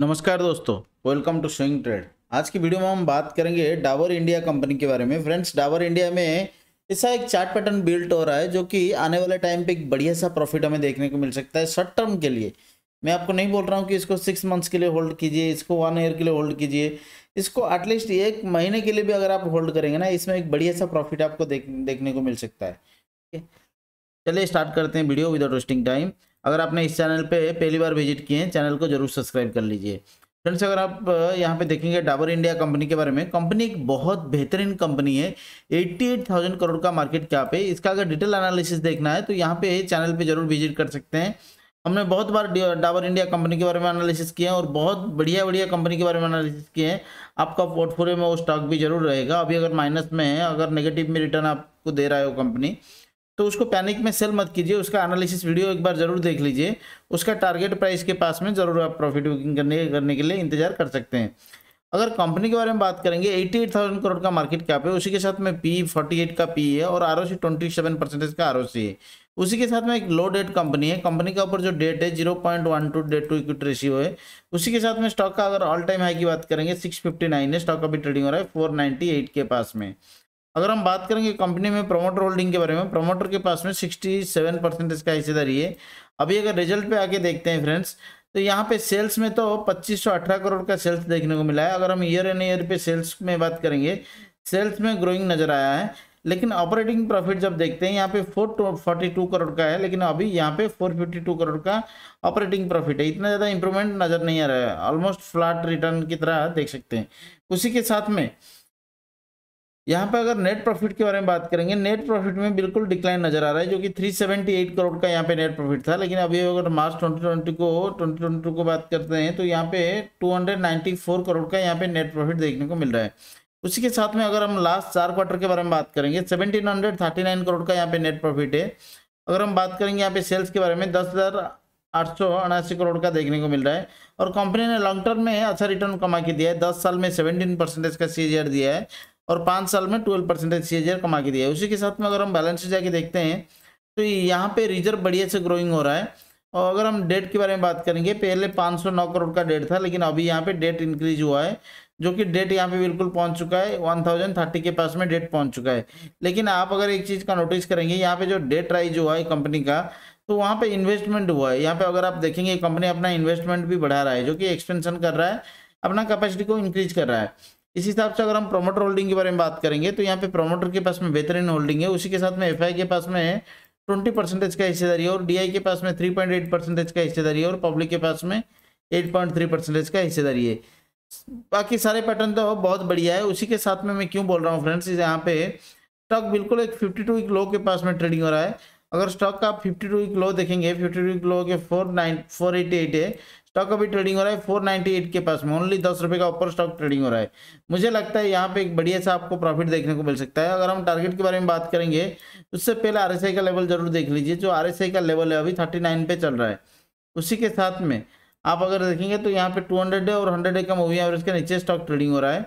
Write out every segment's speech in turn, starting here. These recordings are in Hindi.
नमस्कार दोस्तों वेलकम टू स्विंग ट्रेड आज की वीडियो में हम बात करेंगे डावर इंडिया कंपनी के बारे में फ्रेंड्स डावर इंडिया में ऐसा एक चार्ट पैटर्न बिल्ट हो रहा है जो कि आने वाले टाइम पे एक बढ़िया सा प्रॉफिट हमें देखने को मिल सकता है शॉर्ट टर्म के लिए मैं आपको नहीं बोल रहा हूँ कि इसको सिक्स मंथ्स के लिए होल्ड कीजिए इसको वन ईयर के लिए होल्ड कीजिए इसको एटलीस्ट एक महीने के लिए भी अगर आप होल्ड करेंगे ना इसमें एक बढ़िया सा प्रॉफिट आपको देख, देखने को मिल सकता है चलिए स्टार्ट करते हैं वीडियो विदाउट वेस्टिंग टाइम अगर आपने इस चैनल पे पहली बार विजिट किए हैं चैनल को जरूर सब्सक्राइब कर लीजिए फ्रेंड्स अगर आप यहाँ पे देखेंगे डाबर इंडिया कंपनी के बारे में कंपनी एक बहुत बेहतरीन कंपनी है 88,000 करोड़ का मार्केट क्या पे इसका अगर डिटेल एनालिसिस देखना है तो यहाँ पे चैनल पे जरूर विजिट कर सकते हैं हमने बहुत बार डाबर इंडिया कंपनी के बारे में एनालिसिस किए हैं और बहुत बढ़िया बढ़िया कंपनी के बारे में एनालिसिस किए हैं आपका पोर्टफोलियो में वो स्टॉक भी जरूर रहेगा अभी अगर माइनस में है अगर नेगेटिव में रिटर्न आपको दे रहा है वो कंपनी तो उसको पैनिक में सेल मत कीजिए उसका एनालिसिस वीडियो एक बार ज़रूर देख लीजिए उसका टारगेट प्राइस के पास में ज़रूर आप प्रॉफिट बुकिंग करने करने के लिए इंतजार कर सकते हैं अगर कंपनी के बारे में बात करेंगे 88,000 करोड़ का मार्केट कैप है उसी के साथ में पी 48 का पी है और R O C twenty seven percentage का आर ओ सी है उसी के साथ में एक लो डेट कंपनी है कंपनी के ऊपर जो डेट है zero point one two debt to equity ratio है उसी के साथ में स्टॉक का अगर ऑल टाइम हाई की बात करेंगे सिक्स फिफ्टी नाइन है स्टॉक का भी ट्रेडिंग हो रहा है फोर नाइन्टी एट के पास में अगर हम बात करेंगे कंपनी में प्रमोटर होल्डिंग के बारे में प्रमोटर के पास में सिक्सटी सेवन परसेंटेज का हिस्सेदारी है अभी अगर रिजल्ट पे आके देखते हैं फ्रेंड्स तो यहाँ पे सेल्स में तो पच्चीस सौ अठारह करोड़ का सेल्स देखने को मिला है अगर हम ईयर एंड ईयर पे सेल्स में बात करेंगे सेल्स में ग्रोइंग नजर आया है लेकिन ऑपरेटिंग प्रॉफिट जब देखते हैं यहाँ पे फोर फोर्टी टू करोड़ का है लेकिन अभी यहाँ पे फोर फिफ्टी टू करोड़ का ऑपरेटिंग प्रॉफिट है इतना ज़्यादा इंप्रूवमेंट नज़र नहीं आ रहा है ऑलमोस्ट फ्लैट रिटर्न की तरह देख सकते हैं उसी के साथ में यहाँ पर अगर नेट प्रॉफिट के बारे में बात करेंगे नेट प्रॉफिट में बिल्कुल डिक्लाइन नजर आ रहा है जो कि 378 करोड़ का यहाँ पे नेट प्रॉफिट था लेकिन अभी अगर मार्च 2020 को 2022 को बात करते हैं तो यहाँ पे 294 करोड़ का यहाँ पे नेट प्रॉफिट देखने को मिल रहा है उसी के साथ में अगर हम लास्ट चार क्वार्टर के बारे में बात करेंगे सेवनटीन करोड़ का यहाँ पे नेट प्रॉफिट है अगर हम बात करेंगे यहाँ पे सेल्स के बारे में दस हज़ार आठ सौ अनासी करोड़ का देखने को मिल रहा है और कंपनी ने लॉन्ग टर्म में अच्छा रिटर्न कमा के दिया है दस साल में सेवेंटीन परसेंटेज का सीजीआर दिया है और पाँच साल में ट्वेल्व परसेंटेज सी कमा के दिया है उसी के साथ में अगर हम बैलेंस शीट जाके देखते हैं तो यहाँ पे रिजर्व बढ़िया से ग्रोइंग हो रहा है और अगर हम डेट के बारे में बात करेंगे पहले पाँच सौ नौ करोड़ का डेट था लेकिन अभी यहाँ पे डेट इंक्रीज हुआ है जो कि डेट यहाँ पे बिल्कुल पहुँच चुका है वन थाउजेंड थर्टी के पास में डेट पहुँच चुका है लेकिन आप अगर एक चीज़ का नोटिस करेंगे यहाँ पे जो डेट राइज हुआ है कंपनी का तो वहाँ पे इन्वेस्टमेंट हुआ है यहाँ पे अगर आप देखेंगे कंपनी अपना इन्वेस्टमेंट भी बढ़ा रहा है जो कि एक्सपेंशन कर रहा है अपना कैपेसिटी को इंक्रीज कर रहा है इस हिसाब से अगर हम प्रमोटर होल्डिंग के बारे में बात करेंगे तो यहाँ पे प्रमोटर के पास में बेहतरीन होल्डिंग है उसी के साथ में एफ के पास में ट्वेंटी परसेंटेज का हिस्सेदारी है और डी के पास में थ्री पॉइंट एट परसेंटेज का हिस्सेदारी है और पब्लिक के पास में एट पॉइंट थ्री परसेंटेज का हिस्सेदारी है बाकी सारे पैटर्न तो बहुत बढ़िया है उसी के साथ में मैं क्यों बोल रहा हूँ फ्रेंड्स यहाँ पे स्टॉक बिल्कुल एक फिफ्टी टू लो के पास में ट्रेडिंग हो रहा है अगर स्टॉक का आप फिफ्टी टू लो देखेंगे फिफ्टी टू लो के फोर नाइन फोर एट है स्टॉक अभी ट्रेडिंग हो रहा है फोर नाइन्टी एट के पास में ओनली दस रुपये का ऊपर स्टॉक ट्रेडिंग हो रहा है मुझे लगता है यहाँ पे एक बढ़िया सा आपको प्रॉफिट देखने को मिल सकता है अगर हम टारगेट के बारे में बात करेंगे उससे पहले आर का लेवल जरूर देख लीजिए जो आर का लेवल है अभी थर्टी पे चल रहा है उसी के साथ में आप अगर देखेंगे तो यहाँ पे 200 डे और 100 डे का मूवी एवरेज के नीचे स्टॉक ट्रेडिंग हो रहा है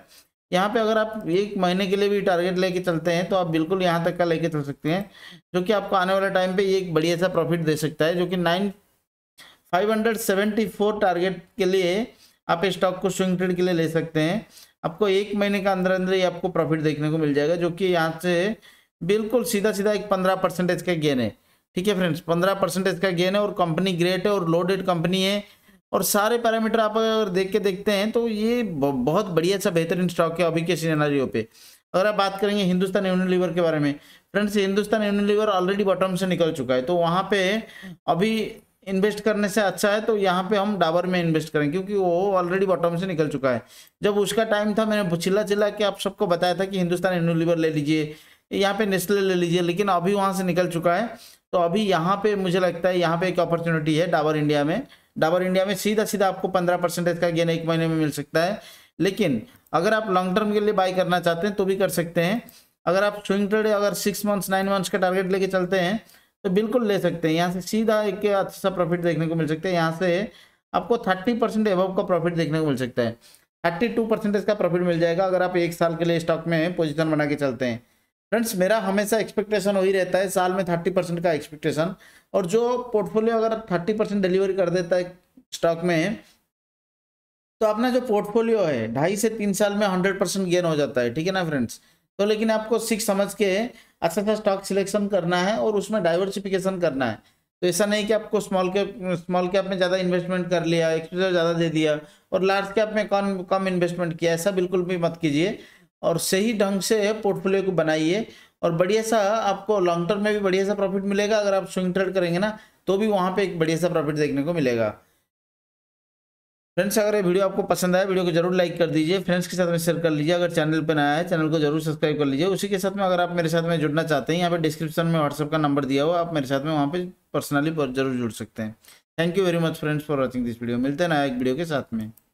यहाँ पे अगर आप एक महीने के लिए भी टारगेट लेके चलते हैं तो आप बिल्कुल यहाँ तक का लेके चल सकते हैं जो कि आपको आने वाले टाइम पे ये एक बढ़िया सा प्रॉफिट दे सकता है जो कि नाइन 574 टारगेट के लिए आप स्टॉक को स्विंग ट्रेड के लिए ले सकते हैं आपको एक महीने का अंदर अंदर ही आपको प्रॉफिट देखने को मिल जाएगा जो कि यहाँ से बिल्कुल सीधा सीधा एक पंद्रह परसेंटेज का गेन है ठीक है फ्रेंड्स पंद्रह परसेंटेज का गेन है और कंपनी ग्रेट है और लोडेड कंपनी है और सारे पैरामीटर आप अगर देख के देखते हैं तो ये बहुत बढ़िया सा बेहतरीन स्टॉक है अभी के सीनारियो पे अगर आप बात करेंगे हिंदुस्तान यूनिलीवर के बारे में friends Hindustan Unilever already bottom से निकल चुका है तो वहाँ पे अभी इन्वेस्ट करने से अच्छा है तो यहाँ पे हम डाबर में इन्वेस्ट करें क्योंकि वो ऑलरेडी बॉटम से निकल चुका है जब उसका टाइम था मैंने चिल्ला चिल्ला के आप सबको बताया था कि हिंदुस्तान यूनिलीवर ले लीजिए यहाँ पे नेस्ले ले लीजिए लेकिन अभी वहाँ से निकल चुका है तो अभी यहाँ पे मुझे लगता है यहाँ पे एक अपॉर्चुनिटी है डाबर इंडिया में डाबर इंडिया में सीधा सीधा आपको पंद्रह परसेंटेज का गेन एक महीने में मिल सकता है लेकिन अगर आप लॉन्ग टर्म के लिए बाई करना चाहते हैं तो भी कर सकते हैं अगर आप स्विंग ट्रेड अगर सिक्स मंथ्स नाइन मंथ्स का टारगेट लेके चलते हैं तो बिल्कुल ले सकते हैं यहाँ से सीधा एक अच्छा प्रॉफिट देखने को मिल सकता है यहाँ से आपको थर्टी परसेंट एवब का प्रॉफिट देखने को मिल सकता है थर्टी टू परसेंट का प्रॉफिट मिल जाएगा अगर आप एक साल के लिए स्टॉक में पोजिशन बना के चलते हैं फ्रेंड्स मेरा हमेशा एक्सपेक्टेशन वही रहता है साल में थर्टी परसेंट का एक्सपेक्टेशन और जो पोर्टफोलियो अगर थर्टी परसेंट डिलीवरी कर देता है स्टॉक में तो अपना जो पोर्टफोलियो है ढाई से तीन साल में हंड्रेड परसेंट गेन हो जाता है ठीक है ना फ्रेंड्स तो लेकिन आपको सिक्स समझ के अच्छा सा स्टॉक सिलेक्शन करना है और उसमें डाइवर्सिफिकेशन करना है तो ऐसा नहीं कि आपको स्मॉल कैप स्मॉल कैप में ज़्यादा इन्वेस्टमेंट कर लिया एक्सपोजर ज़्यादा दे दिया और लार्ज कैप में कम कम इन्वेस्टमेंट किया ऐसा बिल्कुल भी मत कीजिए और सही ढंग से पोर्टफोलियो को बनाइए और बढ़िया सा आपको लॉन्ग टर्म में भी बढ़िया सा प्रॉफिट मिलेगा अगर आप स्विंग ट्रेड करेंगे ना तो भी वहाँ पे एक बढ़िया सा प्रॉफिट देखने को मिलेगा फ्रेंड्स अगर ये वीडियो आपको पसंद आए वीडियो को जरूर लाइक कर दीजिए फ्रेंड्स के साथ में शेयर कर लीजिए अगर चैनल पर नया है चैनल को जरूर सब्सक्राइब कर लीजिए उसी के साथ में अगर आप मेरे साथ में जुड़ना चाहते हैं यहाँ पे डिस्क्रिप्शन में व्हाट्सअप का नंबर दिया हुआ आप मेरे साथ में वहाँ पे पर्सनली जरूर जुड़ सकते हैं thank you very much friends for watching this video मिलते हैं नया एक वीडियो के साथ में